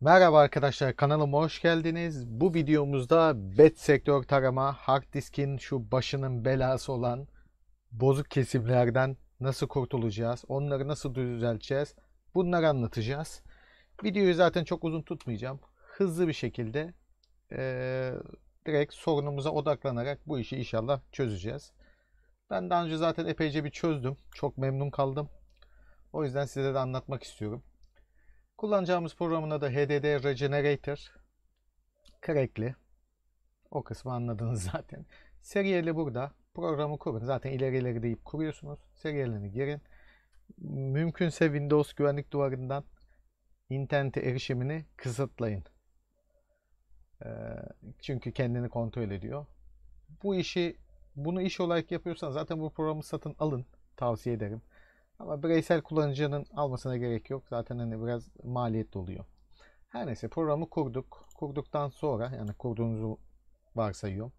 Merhaba arkadaşlar kanalıma hoş geldiniz. Bu videomuzda bet sektör tarama, hard diskin şu başının belası olan bozuk kesimlerden nasıl kurtulacağız, onları nasıl düzelteceğiz bunları anlatacağız. Videoyu zaten çok uzun tutmayacağım. Hızlı bir şekilde e, direkt sorunumuza odaklanarak bu işi inşallah çözeceğiz. Ben daha önce zaten epeyce bir çözdüm. Çok memnun kaldım. O yüzden size de anlatmak istiyorum. Kullanacağımız programın adı HDD Regenerator. Crackli. O kısmı anladınız zaten. Seriyeli burada. Programı kurun. Zaten ileri ileri deyip kuruyorsunuz. Seriyelini girin. Mümkünse Windows güvenlik duvarından internete erişimini kısıtlayın. Ee, çünkü kendini kontrol ediyor. Bu işi bunu iş olarak yapıyorsan zaten bu programı satın alın. Tavsiye ederim. Ama bireysel kullanıcının almasına gerek yok. Zaten hani biraz maliyetli oluyor. Her neyse programı kurduk. Kurduktan sonra yani kurduğunuzu varsayıyorum.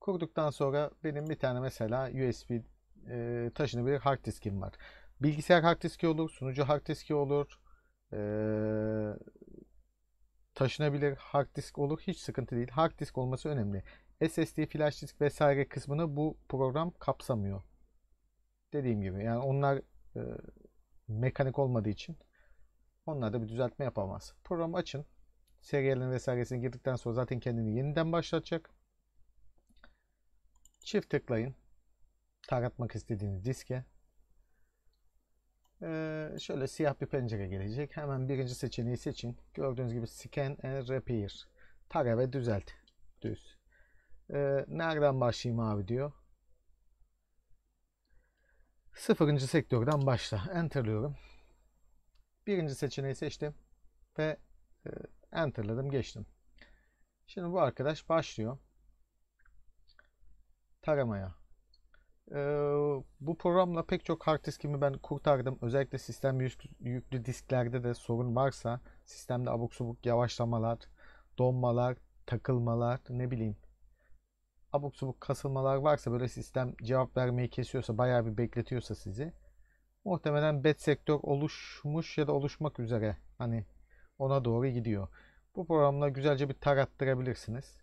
Kurduktan sonra benim bir tane mesela USB e, bir hard diskim var. Bilgisayar hard diski olur, sunucu hard diski olur, e, taşınabilir hard disk olur. Hiç sıkıntı değil. Hard disk olması önemli. SSD, flash disk vesaire kısmını bu program kapsamıyor dediğim gibi yani onlar e, mekanik olmadığı için onlar da bir düzeltme yapamaz. Programı açın. Serialin vesairesini girdikten sonra zaten kendini yeniden başlatacak. Çift tıklayın. Taratmak istediğiniz diske. Ee, şöyle siyah bir pencere gelecek. Hemen birinci seçeneği seçin. Gördüğünüz gibi Scan and Repair. Tara ve düzelt. Düz. Ee, nereden başlayayım abi diyor. Sıfırıncı sektörden başla. Enter'lıyorum. Birinci seçeneği seçtim ve e, enter'ladım geçtim. Şimdi bu arkadaş başlıyor. Taramaya. Ee, bu programla pek çok hard diskimi ben kurtardım. Özellikle sistem yüklü disklerde de sorun varsa sistemde abuk subuk yavaşlamalar, donmalar, takılmalar ne bileyim abuk subuk kasılmalar varsa böyle sistem cevap vermeyi kesiyorsa bayağı bir bekletiyorsa sizi muhtemelen bet sektör oluşmuş ya da oluşmak üzere hani ona doğru gidiyor. Bu programla güzelce bir tar attırabilirsiniz.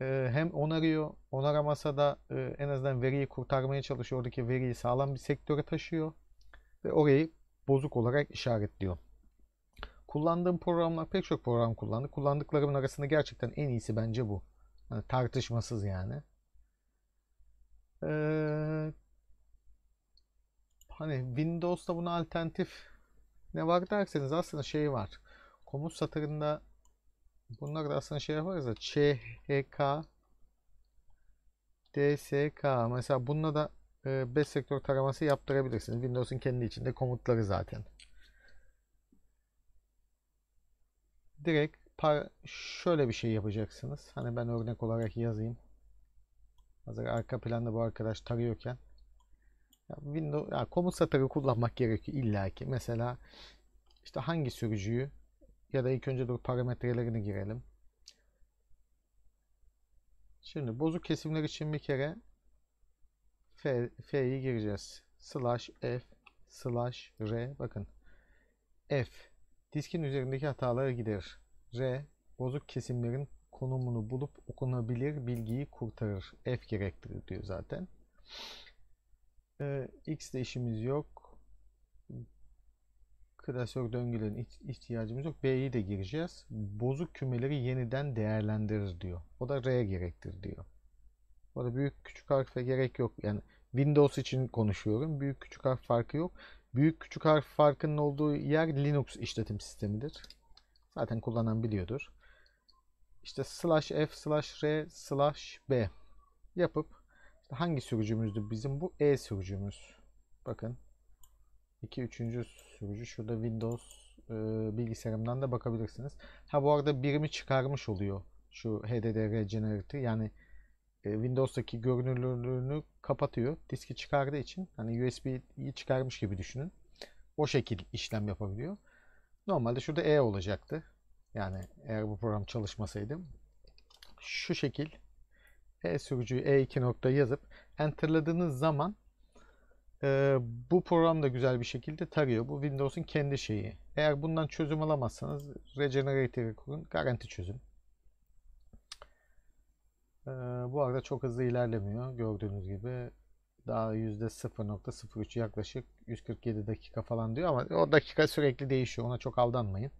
Ee, hem onarıyor, onaramasa da e, en azından veriyi kurtarmaya çalışıyor. Oradaki veriyi sağlam bir sektöre taşıyor ve orayı bozuk olarak işaretliyor. Kullandığım programlar pek çok program kullandım. Kullandıklarımın arasında gerçekten en iyisi bence bu. Ee, tartışmasız yani. Ee, hani Windows'ta buna alternatif ne var derseniz aslında şey var. Komut satırında bunlar da aslında şey yaparız da CHK DSK mesela bununla da 5 e, sektör taraması yaptırabilirsiniz. Windows'un kendi içinde komutları zaten. Direkt Par şöyle bir şey yapacaksınız. Hani ben örnek olarak yazayım. Hazır arka planda bu arkadaş tarıyorken. Ya Windows, ya komut satırı kullanmak gerekiyor illaki. Mesela işte hangi sürücüyü ya da ilk önce dur parametrelerini girelim. Şimdi bozuk kesimler için bir kere F'yi gireceğiz. Slash F slash R bakın. F diskin üzerindeki hataları giderir. R. Bozuk kesimlerin konumunu bulup okunabilir bilgiyi kurtarır. F gerektirir diyor zaten. Ee, X de işimiz yok. Klasör döngülerin ihtiyacımız yok. B'yi de gireceğiz. Bozuk kümeleri yeniden değerlendirir diyor. O da R gerektir diyor. Bu da büyük küçük harfe gerek yok. Yani Windows için konuşuyorum. Büyük küçük harf farkı yok. Büyük küçük harf farkının olduğu yer Linux işletim sistemidir. Zaten kullanan biliyordur. İşte slash f slash r slash b yapıp işte hangi sürücümüzdü bizim bu e sürücümüz. Bakın 2 3. sürücü şurada Windows e, bilgisayarımdan da bakabilirsiniz. Ha bu arada birimi çıkarmış oluyor şu HDDR Generator yani e, Windows'taki görünürlülüğünü kapatıyor. Diski çıkardığı için hani USB'yi çıkarmış gibi düşünün. O şekil işlem yapabiliyor. Normalde şurada E olacaktı. Yani eğer bu program çalışmasaydım. Şu şekil E sürücüyü E2 nokta yazıp enterladığınız zaman e, bu program da güzel bir şekilde tarıyor. Bu Windows'un kendi şeyi. Eğer bundan çözüm alamazsanız Regenerator'ı kurun. Garanti çözüm. E, bu arada çok hızlı ilerlemiyor. Gördüğünüz gibi daha %0.03 yaklaşık 147 dakika falan diyor ama o dakika sürekli değişiyor. Ona çok aldanmayın.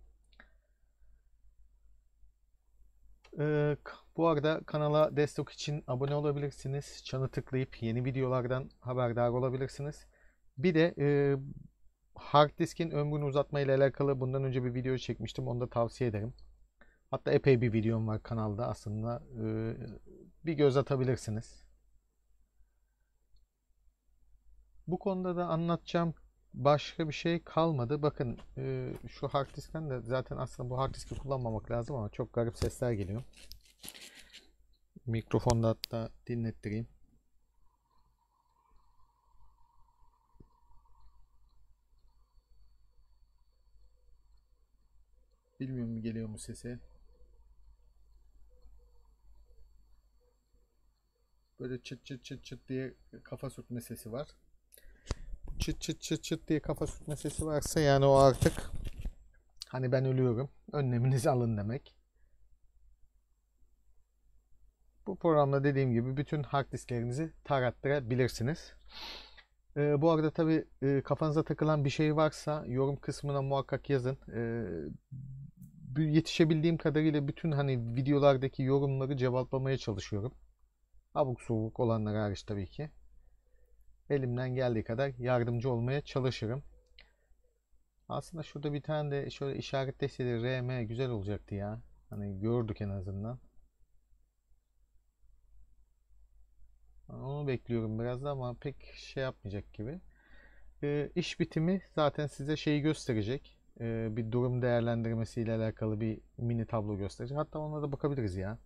Ee, bu arada kanala destek için abone olabilirsiniz. Çanı tıklayıp yeni videolardan haberdar olabilirsiniz. Bir de e, hard diskin ömrünü uzatma ile alakalı bundan önce bir video çekmiştim. Onu da tavsiye ederim. Hatta epey bir videom var kanalda aslında. Ee, bir göz atabilirsiniz. Bu konuda da anlatacağım başka bir şey kalmadı. Bakın e, şu hard diskten de zaten aslında bu hard diski kullanmamak lazım ama çok garip sesler geliyor. Mikrofonda hatta dinlettireyim. Bilmiyorum geliyor mu sese Böyle çıt çıt çıt çıt diye kafa sürtme sesi var çıt çıt çıt çıt diye kafa sürtme sesi varsa yani o artık hani ben ölüyorum. Önleminizi alın demek. Bu programda dediğim gibi bütün hard disklerinizi tarattırabilirsiniz. Ee, bu arada tabi e, kafanıza takılan bir şey varsa yorum kısmına muhakkak yazın. Ee, yetişebildiğim kadarıyla bütün hani videolardaki yorumları cevaplamaya çalışıyorum. Abuk soğuk olanlar hariç tabii ki elimden geldiği kadar yardımcı olmaya çalışırım. Aslında şurada bir tane de şöyle işaret deseydi RM güzel olacaktı ya. Hani gördük en azından. Onu bekliyorum biraz da ama pek şey yapmayacak gibi. E, iş bitimi zaten size şeyi gösterecek. E, bir durum değerlendirmesi ile alakalı bir mini tablo gösterecek. Hatta ona da bakabiliriz ya.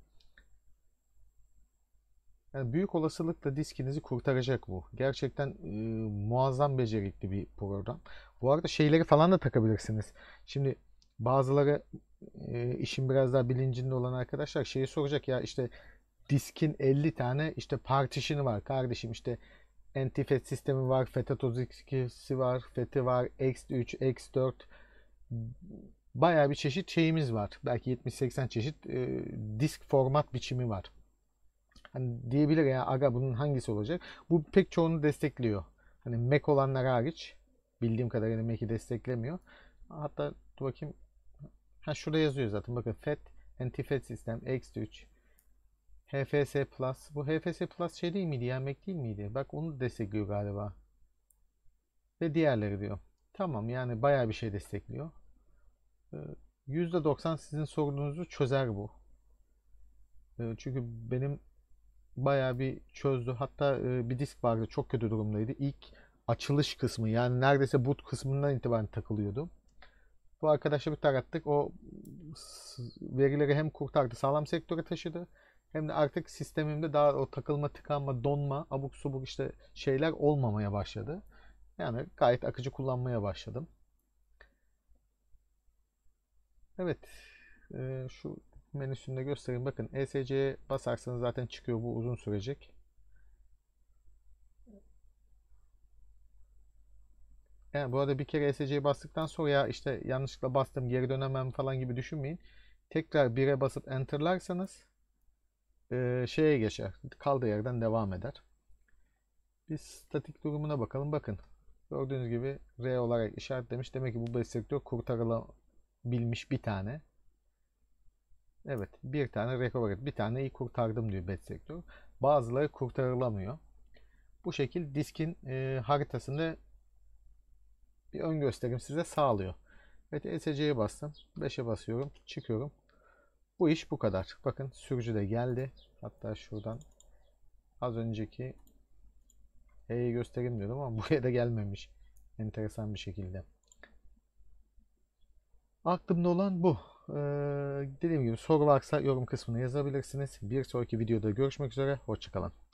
Yani büyük olasılıkla diskinizi kurtaracak bu. Gerçekten e, muazzam becerikli bir program. Bu arada şeyleri falan da takabilirsiniz. Şimdi bazıları e, işin biraz daha bilincinde olan arkadaşlar şeyi soracak ya işte diskin 50 tane işte partişini var kardeşim işte NTFET sistemi var, FETET 32'si var, FET'i var, X3, X4 bayağı bir çeşit şeyimiz var. Belki 70-80 çeşit e, disk format biçimi var. Hani diyebilir ya aga bunun hangisi olacak? Bu pek çoğunu destekliyor. Hani Mac olanlar hariç bildiğim kadarıyla Mac'i desteklemiyor. Hatta dur bakayım. Ha şurada yazıyor zaten. Bakın FAT, Anti-FAT sistem, X3, HFS Plus. Bu HFS Plus şey değil miydi ya? Mac değil miydi? Bak onu destekliyor galiba. Ve diğerleri diyor. Tamam yani bayağı bir şey destekliyor. %90 ee, sizin sorununuzu çözer bu. Ee, çünkü benim bayağı bir çözdü. Hatta e, bir disk vardı çok kötü durumdaydı. İlk açılış kısmı yani neredeyse boot kısmından itibaren takılıyordu. Bu arkadaşla bir tarattık. O verileri hem kurtardı, sağlam sektöre taşıdı. Hem de artık sistemimde daha o takılma, tıkanma, donma, abuk subuk işte şeyler olmamaya başladı. Yani gayet akıcı kullanmaya başladım. Evet. Ee, şu menüsünde göstereyim. Bakın ESC'ye basarsanız zaten çıkıyor. Bu uzun sürecek. Yani e, bu arada bir kere ESC'ye bastıktan sonra ya işte yanlışlıkla bastım geri dönemem falan gibi düşünmeyin. Tekrar 1'e basıp enterlarsanız e, şeye geçer. Kaldığı yerden devam eder. Biz statik durumuna bakalım. Bakın gördüğünüz gibi R olarak işaretlemiş. Demek ki bu base kurtarılabilmiş bir tane. Evet bir tane rekor et. Bir iyi kurtardım diyor bet sektör. Bazıları kurtarılamıyor. Bu şekil diskin e, haritasını bir ön gösterim size sağlıyor. Evet ESC'ye bastım. 5'e basıyorum. Çıkıyorum. Bu iş bu kadar. Bakın sürücü de geldi. Hatta şuradan az önceki E'yi göstereyim diyordum ama buraya da gelmemiş. Enteresan bir şekilde. Aklımda olan bu. Ee, dediğim gibi soru varsa yorum kısmına yazabilirsiniz. Bir sonraki videoda görüşmek üzere. Hoşçakalın.